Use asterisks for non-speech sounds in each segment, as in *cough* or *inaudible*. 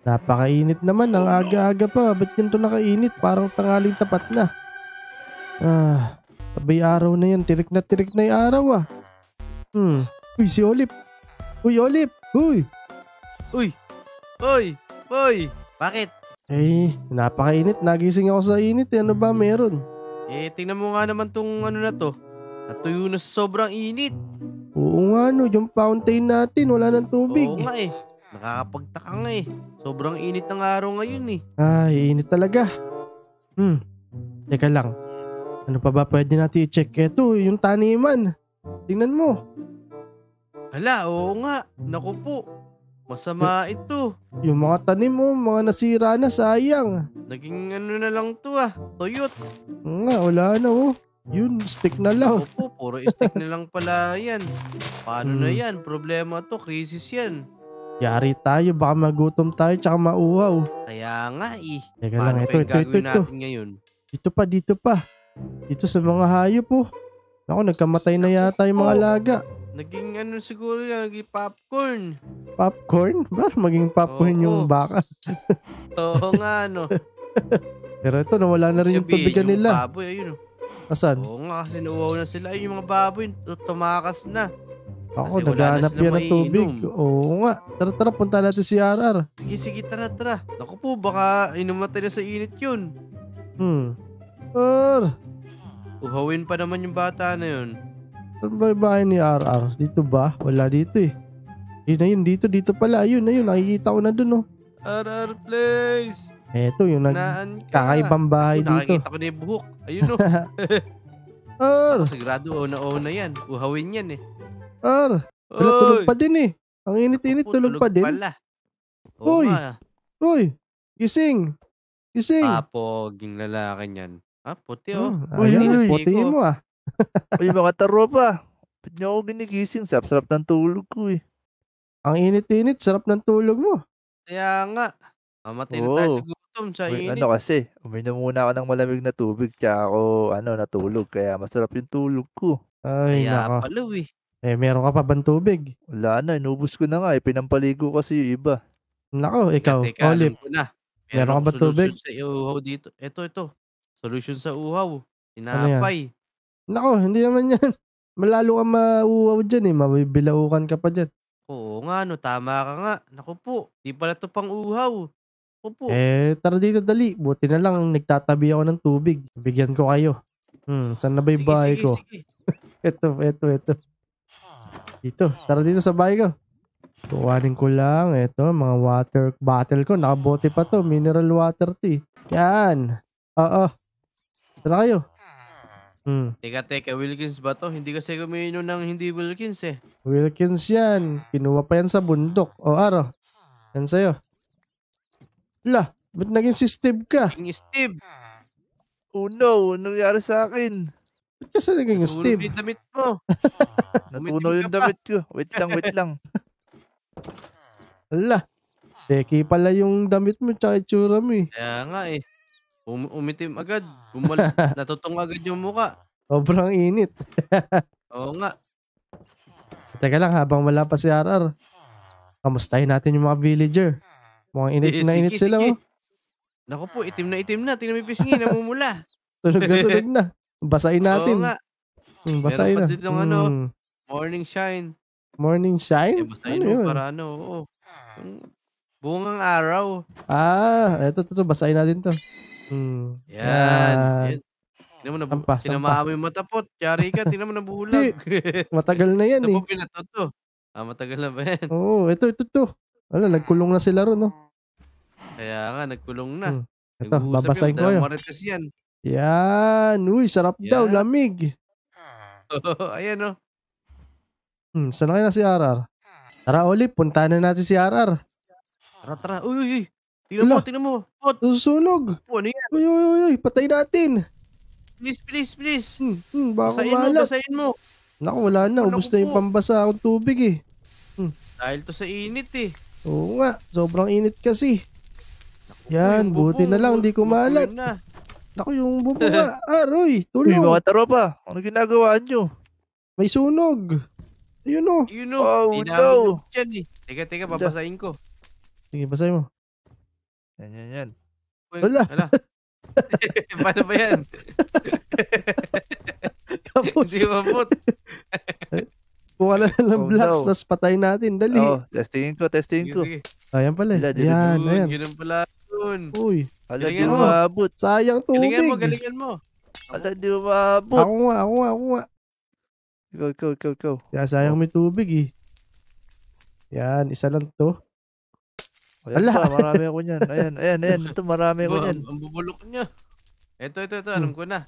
Napakainit naman ang aga-aga pa. Ba't ganito nakainit? Parang tangaling tapat na. Ah, sabay araw na yan. Tirik na tirik na yung araw ah. Hmm. Uy, si Olip. Uy, Olip. Uy. Uy. Uy. Uy. Bakit? Eh, napakainit. Nagising ako sa init. Eh. Ano ba meron? Eh, tingnan mo nga naman tong ano na to. Natuyo na sobrang init. Oo nga no, yung fountain natin wala ng tubig. Oo nga eh. Nakakapagtaka nga eh. Sobrang init ng araw ngayon eh. Ay, ah, init talaga. Hmm. Teka lang. Ano pa ba pwede natin i-check? Eto, yung taniman. Tingnan mo. Hala, oo nga. Naku po. Masama eh, ito. Yung mga tanim mo, oh, mga nasira na, sayang. Naging ano na lang to ah. Tuyot. Nga, wala na oh. Yun, stick na lang. Opo, puro stick na lang pala yan. Paano na hmm. yan? Problema to, crisis yan. Yari tayo, baka magutom tayo tsaka mauwaw. Kaya nga eh. Teka lang, ito, ito, ito, ito. ngayon? Dito pa, dito pa. Dito sa mga hayop po. Oh. Ako, nagkamatay na yata yung mga oh. laga. Naging ano siguro yan, naging popcorn. Popcorn? Bakit maging popcorn Oo. yung baka? *laughs* Oo nga, no. Pero ito, nawala na rin yung tubigan yung nila. Baboy, ayun. Oh. Asan? Oo nga, kasi nauwaw na sila. Ayun, yung mga baboy, tumakas na. Ako, naghahanap na yan ng tubig. Oo nga. Tara, tara, punta natin si RR. Sige, sige, tara, tara. Naku po, baka inumatay na sa init yun. Hmm. RR! Uhawin pa naman yung bata na yun. Saan ba yung bahay ni RR? Dito ba? Wala dito eh. Yun na yun, dito, dito pala. Yun na yun, nakikita ko na dun oh. RR, please! Eto, yung nag... Kakaibang bahay Ito, dito. Nakakita ko na yung buhok. Ayun oh. RR! *laughs* Sigurado, una-una yan. Uhawin yan eh. Ar, wala tulog pa din eh. Ang init-init, tulog, pa din. Pala. Oo Hoy, nga. hoy, gising. Gising. Papoging lalaki niyan. Ah, puti oh. Ah, Uy, ayan, uy. putiin mo ah. *laughs* Uy, mga taropa. Ba't niyo ako ginigising? Sarap-sarap ng tulog ko eh. Ang init-init, sarap ng tulog mo. Kaya nga. Mamatay na tayo Oo. sa gutom sa Uy, init. ano kasi, uminom muna ako ng malamig na tubig kaya ako ano, natulog. Kaya masarap yung tulog ko. Ay, Kaya nako. palaw eh. Eh, meron ka pa bang tubig? Wala na, inubos ko na nga. Eh, pinampaligo kasi yung iba. Nako, ikaw, Teka, teka, Olive. na. Meron ka ba tubig? sa uhaw dito. Ito, ito. Solution sa uhaw. Tinapay. Nako, hindi naman yan. *laughs* Malalo ka mauuaw dyan eh. Mabibilaukan ka pa dyan. Oo nga, no. Tama ka nga. Nako po. Di pala to pang uhaw. Naku po. Eh, tara dito dali. Buti na lang, nagtatabi ako ng tubig. Bigyan ko kayo. Hmm, saan na ba yung bahay ko? Sige. Ito, *laughs* ito, ito. Dito, tara dito sa bahay ko. Kuwanin ko lang. Ito, mga water bottle ko. Nakabote pa to. Mineral water to eh. Yan. Oo. Tara kayo. Hmm. Teka, teka. Wilkins ba to? Hindi kasi kumino ng hindi Wilkins eh. Wilkins yan. Kinuha pa yan sa bundok. O, Aro. Yan sa'yo. Lah. ba't naging si Steve ka? Naging Steve. Oh no, anong nangyari sa akin? Ba't kasi naging Steam? Natulog damit mo. *laughs* Ah, natunaw yung damit ko. Wait lang, wait lang. Ala. Teki pala yung damit mo tsaka itsura mo eh. Kaya nga eh. Um- umitim agad. Bumalik. *laughs* Natutong agad yung muka. Sobrang init. *laughs* Oo nga. Teka lang, habang wala pa si RR, kamustahin natin yung mga villager. Mukhang init eh, na init sige, sila. sige. Oh. Nako po, itim na itim na. Tingnan mo pisngi, namumula. Sunog na sunog na. Basahin natin. Oo nga. Hmm, basahin Meron na. Meron ano, hmm. ano, Morning Shine. Morning Shine? Eh, basahin ano mo yun? para ano, oo. Hmm, bungang araw. Ah, eto, to, to, basahin natin to. Hmm. Yan. Uh, yan. Tinan mo na sampa, tinamaan yung matapot. Yari ka, tinan mo na bulag. *laughs* matagal na yan eh. Ito pinatoto. Ah, matagal na ba yan? Oo, oh, ito, ito, to. Ala, nagkulong na sila ron, no? Oh. Kaya nga, nagkulong na. Hmm. Ito, babasahin ko yun. Marites yan. Yan. Uy, sarap Yan. daw. Lamig. *laughs* Ayan o. Oh. Hmm, saan na si RR? Tara, ulit, Punta na natin si RR. Tara, tara. Uy, uy, uy. Tingnan mo, tingnan mo. Pot. Susunog. Oh, ano yan? Uy, uy, uy, uy. Patay natin. Please, please, please. Hmm, hmm, baka basahin malat. mo, basahin mo. Naku, wala na. Ubus na yung pambasa akong tubig eh. Hmm. Dahil to sa init eh. Oo nga. Sobrang init kasi. Naku, Yan, buti na lang. Hindi kumalat. Na. Ako yung bubunga. *laughs* ah, Roy, tulong. Uy, mga tropa, ano ginagawa nyo? May sunog. Ayun o. Oh. Ayun o. Oh, Di no. Dyan, eh. Teka, teka, babasahin ko. Sige, basahin mo. Yan, yan, yan. Uy, wala. Wala. *laughs* Paano ba yan? *laughs* Kapos. Hindi mabot. Kuha na lang ng oh, blocks, tapos patay natin. Dali. oh, testingin ko, testingin ko. Sige. Ayan pala. Ayan, ayan. Yun pala yun. Uy. Ala, di mo maabot. Sayang tubig. Galingan mo, galingan mo. Ala, di mo maabot. Ako nga, ako nga, ako nga. Ikaw, ikaw, ikaw, ikaw. Yeah, sayang oh. may tubig eh. Yan, isa lang to. Ayan Ala. Pa, marami ako niyan. Ayan, ayan, ayan. Ito, marami ako niyan. Ang bubulok niya. Ito, ito, ito. Alam hmm. ko na.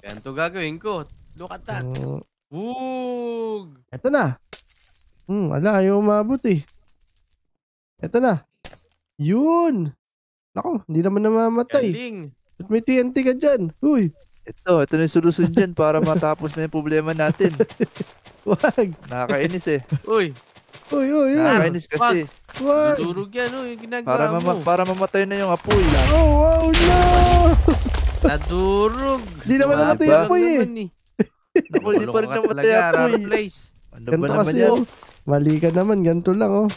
Yan to gagawin ko. Look at that. Uh, Wug! Ito na. Hmm, ala, ayaw umabot eh. Ito na. Yun! Nako, hindi naman namamatay. Galing. Ba't may TNT ka dyan? Uy. Ito, ito na yung solusyon dyan para matapos na yung problema natin. *laughs* Wag. Nakakainis eh. Uy. Uy, uy, uy. Nakakainis kasi. Wag. Durog yan, uy. Ginagawa para mama, Para mamatay na yung apoy. Lang. Oh, wow, no! Nadurog. Hindi naman diba? namatay yung apoy eh. Naku, eh. hindi pa rin namatay yung apoy. Ano ba naman yan? Oh. Mali ka naman, ganito lang oh.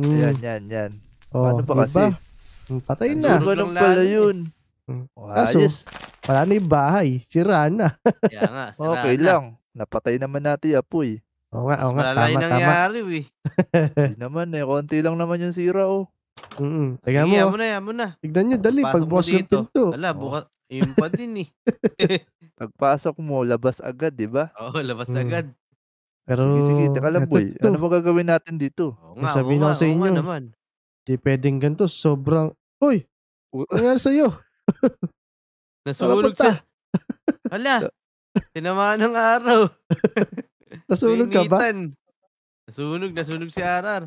Mm. Yan, yan, yan. Oh, Paano ba kasi? Hmm, patay na. Ganun pala eh. yun. Hmm. Wow, Kaso, yes. wala na yung bahay. Sira na. *laughs* Kaya nga, sira Okay lang. Napatay naman natin apoy. Oo nga, oo nga. Malala tama, yung nangyari, we. *laughs* Hindi naman eh. Konti lang naman yung sira, oh. Mm-mm. Ah, sige, mo. Yan mo na, yan mo na. Tignan nyo, dali. Pagpasok pagbukas yung pinto. Wala, bukas. Oh. Yun pa din eh. *laughs* Pagpasok mo, labas agad, di ba? Oo, labas mm. agad. Pero, sige, sige. Teka lang, boy. Ano gagawin natin dito? Oo nga, Sabi oo nga, sa inyo. Oo naman. Di pwedeng ganito. Sobrang Uy, nangyari sa'yo? *laughs* Nasunog sa... Hala, tinamaan ng araw. *laughs* nasunog ka ba? Nasunog, nasunog si Arar.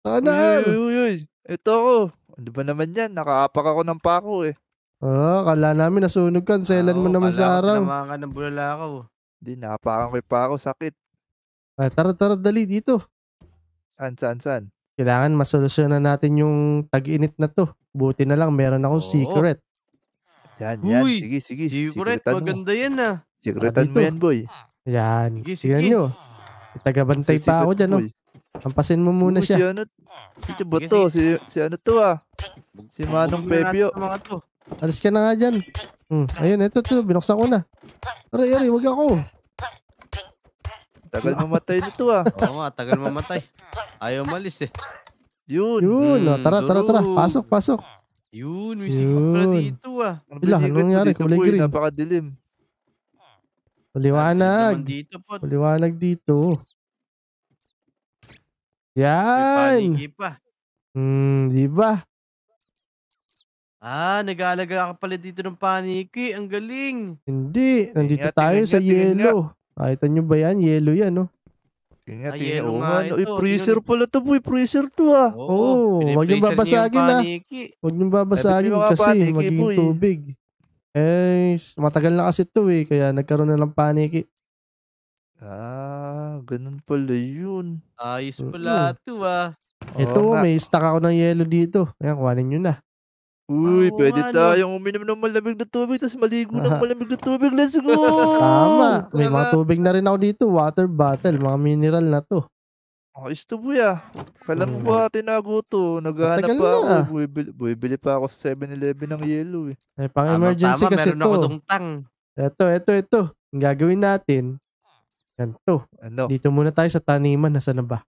Sana, Uy, uy, uy. Ito ako. Ano ba naman yan? Nakaapak ako ng pako eh. Ah, kala namin nasunog ka. Selan mo naman sa araw. Tinamaan ka ng bulala bulalakaw. Hindi, naapakan ko yung pako. Sakit. Ay, ah, tara, tara, dali dito. Saan, saan, saan? Kailangan masolusyonan natin yung tag-init na to. Buti na lang meron akong Oo. secret. Yan, yan. Uy! Sige, sige. Secret, Secretan mo. yan ah. Secretan mo yan, boy. Yan. Sige, sige. Tignan nyo. Tagabantay pa ako dyan. No? Oh. boy. Hampasin mo muna Oo, siya. Si ano, si Chaboto, si, si ano to ah. Si Manong Bubulin natin ang mga to. Alis ka na nga dyan. Hmm. Ayun, ito to. Binuksan ko na. Aray, aray, wag ako. Tagal mamatay nito ah. *laughs* Oo nga, tagal mamatay. Ayaw malis eh. Yun. Yun. Mm, tara, tara, tara. Pasok, pasok. Yun, may sikap pala dito ah. Ila, anong nangyari? Kulay green. Napakadilim. Paliwanag. Dito po. Paliwanag dito. Yan. May pa. Hmm, di ba? Ah, nag-aalaga ka pala dito ng paniki. Ang galing. Hindi. Nandito Ingat, tayo sa yellow. Nakita nyo ba yan? Yellow yan, oh. no? Kanya, ah, tingin. Oo nga, ano? ito. Uy, freezer pala ito, boy. Freezer to, ah. Oo. Oh, huwag niyong babasagin, na. Huwag niyong babasagin kasi magiging boy. tubig. Eh, matagal na kasi ito, eh. Kaya nagkaroon na ng paniki. Ah, ganun pala yun. Ayos pala ito, ah. ito, nga. may stock ako ng yellow dito. Ayan, kuhanin nyo na. Uy, oh, pwede ano? tayong uminom ng malamig na tubig tapos maligo ng ah. malamig na tubig. Let's go! *laughs* Tama. May mga tubig na rin ako dito. Water bottle. Mga mineral na to. Oh, isto buya. Kailan mo ba mm. tinago to? Naghahanap Matagal pa na. ako. Bumibili, bumibili pa ako sa 7-Eleven ng yellow eh. Eh, pang emergency kasi to. Meron ako tungtang. Ito, ito, ito. Ang gagawin natin, yan to. Ano? Dito muna tayo sa taniman. Nasaan na ba?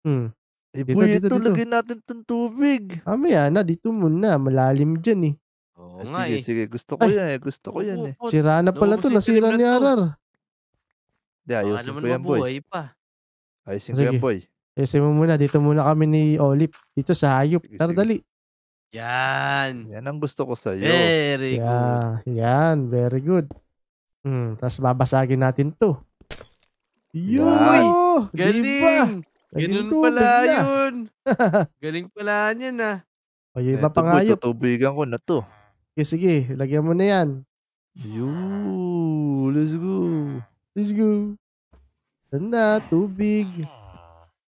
Hmm. Eh, dito, boy, dito, ito, dito. lagyan natin itong tubig. Amaya na, dito muna. Malalim dyan eh. Oo sige, ah, nga sige, eh. Sige, gusto ko Ay. yan eh. Gusto ko yan eh. Sira na pala to. Nasira ni Arar. Hindi, ayusin ko yan, boy. Buhay pa. Ayusin ko yan, boy. Ayusin mo muna. Dito muna kami ni Olip. Dito sa hayop. dali. Yan. Yan ang gusto ko sa iyo. Very yeah, good. Yan. Very good. Hmm, Tapos babasagin natin to. Yoy! Galing! Diba? Ganun pala na. yun. *laughs* Galing pala yan ah. O, yung iba Eto po, pangayop. tutubigan ko na to. Okay, sige. Lagyan mo na yan. Yo, let's go. Let's go. Yan na, tubig.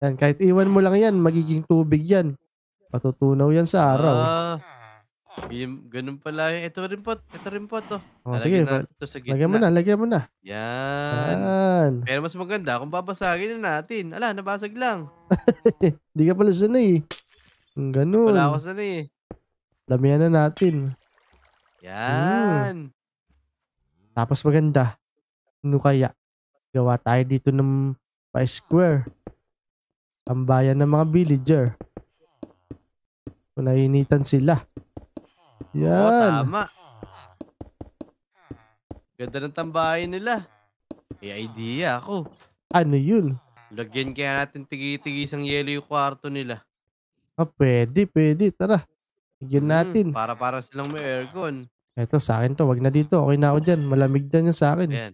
Yan, kahit iwan mo lang yan, magiging tubig yan. Patutunaw yan sa araw. Ah. Game, ganun pala. Ito rin po, ito rin po to. Oh, Lalagyan sige, natin to sa gitna. Lagyan mo na, lagyan mo na. Yan. Yan. Pero mas maganda kung babasagin na natin. Ala, nabasag lang. Hindi *laughs* ka pala sanay eh. Ganun. Wala ako sanay eh. na natin. Yan. Mm. Tapos maganda. Ano kaya? Gawa tayo dito ng pa-square. Ang bayan ng mga villager. Kung nainitan sila. Yan. Oo, tama. Ganda ng tambahin nila. May idea ako. Ano yun? Lagyan kaya natin tigi-tigis ang yelo yung kwarto nila. Ah, pwede, pwede. Tara. Lagyan Hmm, natin. para para silang may aircon. Eto, sa akin to. Wag na dito. Okay na ako dyan. Malamig dyan yan sa akin. Ayan.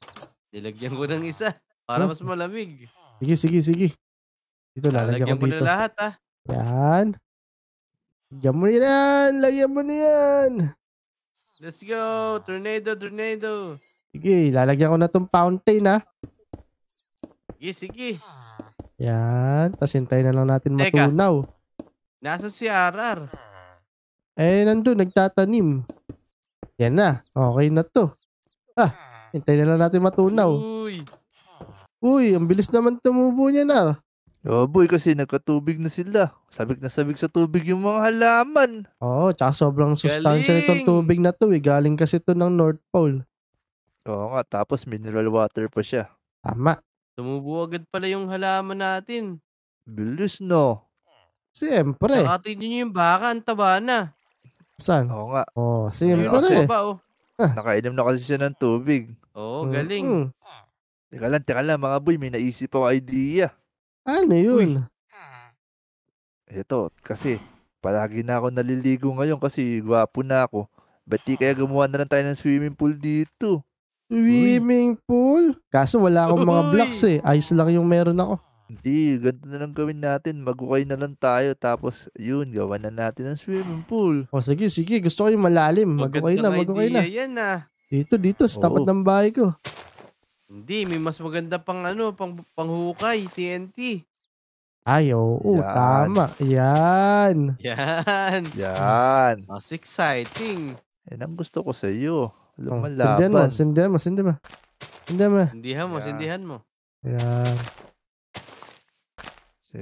Nilagyan ko ng isa. Para Ano? mas malamig. Sige, sige, sige. Dito, lalagyan Lalagyan ko mo na dito. lahat ah. Yan. Diyan mo yan! Lagyan mo na yan! Let's go! Tornado, tornado! Sige, lalagyan ko na tong fountain ha. Sige, sige. Yan. Tapos hintayin na lang natin Teka. matunaw. Nasa si RR. Eh, nandun. Nagtatanim. Yan na. Okay na to. Ah, hintayin na lang natin matunaw. Uy! Uy, ang bilis naman tumubo niya na. Ah. Oh boy, kasi nagkatubig na sila. Sabik na sabik sa tubig yung mga halaman. Oo, oh, tsaka sobrang sustansya nitong tubig na to eh. Galing kasi to ng North Pole. Oo nga, tapos mineral water pa siya. Tama. Tumubo agad pala yung halaman natin. Bilis no. Siyempre. Nakatin nyo yung baka, ang taba na. Saan? Oo nga. oh, siyempre. Ayun, oh. Nakainom na kasi siya ng tubig. Oo, oh, galing. Hmm. Teka lang, teka lang mga boy, may naisip ako idea. Ano yun? Uy. Ito, kasi palagi na ako naliligo ngayon kasi gwapo na ako. Ba't di kaya gumawa na lang tayo ng swimming pool dito? Swimming pool? Kaso wala akong mga blocks eh. Ice lang yung meron ako. Hindi, ganito na lang gawin natin. Magukay na lang tayo. Tapos, yun, gawa na natin ang swimming pool. O sige, sige. Gusto ko yung malalim. Magukay na, Magandang magukay na. Yan ah. Dito, dito. Sa tapat ng bahay ko. Hindi, may mas maganda pang ano, pang panghukay, TNT. Ay, oo, oh, Yan. tama. Yan. *laughs* Yan. Yan. Mas exciting. Yan ang gusto ko sa iyo. Oh, sindihan mo, sindihan mo, sindihan mo. Sindihan mo. Sindihan mo, Yan. sindihan mo. Yan.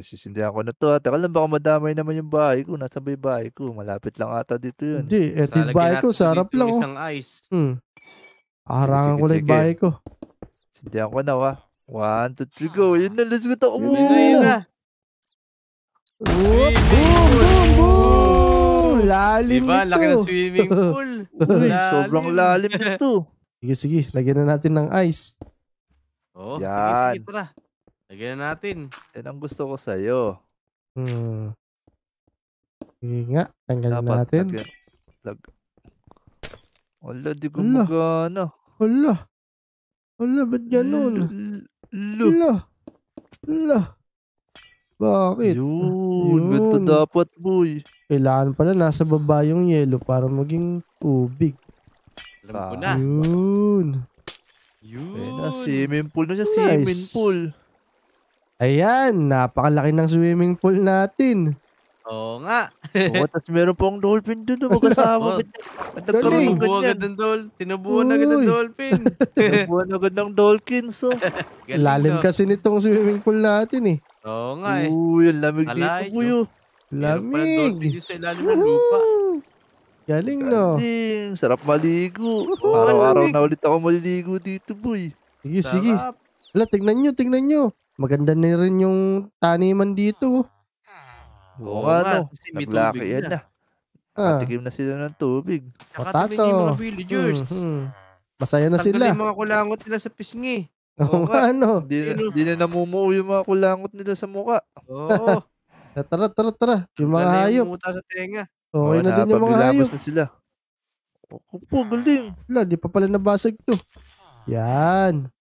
Sisindihan ko na to. Ha. Ah. Teka lang, baka madamay naman yung bahay ko. Nasa may bahay ko. Malapit lang ata dito yun. Hindi, eto eh, yung bahay ko. Sa harap lang. Oh. Isang ice. Hmm. Harangan ko lang yung bahay ko. Hindi ako na ah. wa. One, two, three, go. Yun na, let's go to. Yun na, yun na. Boom, boom, boom, boom. Lalim diba, nito. laki ng swimming *laughs* pool. Uy, lalim. sobrang lalim nito. sige, sige. Lagyan na natin ng ice. oh, Yan. sige, sige. Tara. Lagyan na natin. Yan ang gusto ko sa'yo. Hmm. Sige nga. Tanggalin Dapat, natin. Lag. Wala, di gumagana. Wala. Hala, ba't ganun? Lo. Lo. Lo. Bakit? Yun, Yun. ganito dapat, boy. Kailangan pala nasa baba yung yelo para maging tubig. Alam ko na. Yun. Yun. Ayun na, swimming pool na siya, nice. swimming pool. Ayan, napakalaki ng swimming pool natin. Oo nga. Oo, *laughs* tapos meron pang dolphin doon na magkasama. Oh, Nagkaroon ng agad ng dolphin. *laughs* Tinubuan agad ng dolphin. Tinubuan oh. *laughs* agad ng dolphin. So. Lalim kasi nitong swimming pool natin eh. Oo nga eh. Uy, ang lamig Alay, dito kuyo. Lamig. Meron sa ilalim ng lupa. Galing no. Galing. Sarap maligo. Oh, Araw-araw na ulit ako maliligo dito boy. Sige, Sarap. sige. Ala, tignan nyo, tignan nyo. Maganda na rin yung taniman dito. Oh. Oo Oo ano? nga, nga, kasi eh, may tubig na. na. Ah, Patikim na sila ng tubig. Tsaka yung mga Potato. villagers. Mhm. Masaya na Tanggalin sila. yung mga kulangot nila sa pisngi. *laughs* Oo Oo nga, no. Hindi di na namumuo yung mga kulangot nila sa muka. Oo. *laughs* Eh, tara, tara, tara. Yung mga Wala hayop. muta sa tenga. Okay na din yung mga hayop. na sila. Opo po, galing. Wala, di pa pala nabasag to. Yan.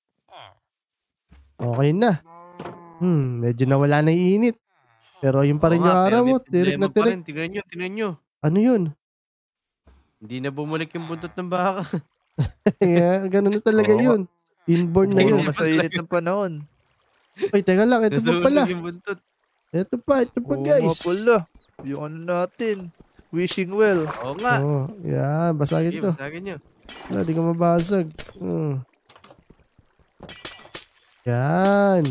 Okay na. Hmm, medyo nawala na yung init. Pero yun pa rin Oo yung araw mo, tirik na problema tirik. Tingnan nyo, tingnan nyo. Ano yun? Hindi na bumalik yung buntot ng baka. *laughs* Kaya ganun na talaga Oo. yun. Inborn na yun. naman sa init ng panahon. Ay, teka lang, ito pa pala. yung buntot. Ito pa, ito pa guys. Umapula. Yung ano natin. Wishing well. Oo nga. Oh, yeah, basagin Sige, to. basagin nyo. Wala, di ka mabasag. Hmm. Yan.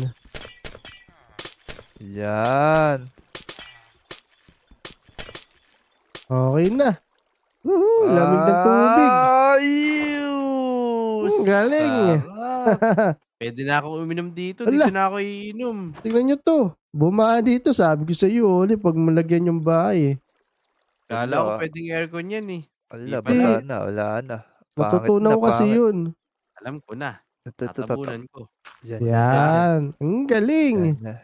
Yan. Okay na. Woohoo! Lamig ng tubig. Ayos! Ang hmm, galing. *laughs* Pwede na akong uminom dito. Ala. Dito na ako iinom. Tingnan nyo to. Bumaa dito. Sabi ko sa'yo iyo, pag malagyan yung bahay. Eh. Kala ko pwedeng aircon yan eh. Wala, wala na, wala na. Matutunan ko kasi yun. Alam ko na. Tatabunan ko. Yan. Yan. Ang hmm, galing. Yan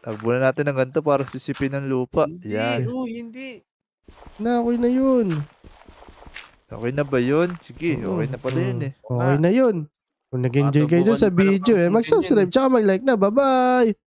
Takbo na natin ng ganito para sisipin ng lupa. Hindi, Yan. oh, hindi. Na, okay na yun. Okay na ba yun? Sige, Oo. okay na pala yun eh. Okay na yun. Kung nag-enjoy kayo dyan sa video, eh, eh, mag-subscribe, tsaka mag-like na. Bye-bye!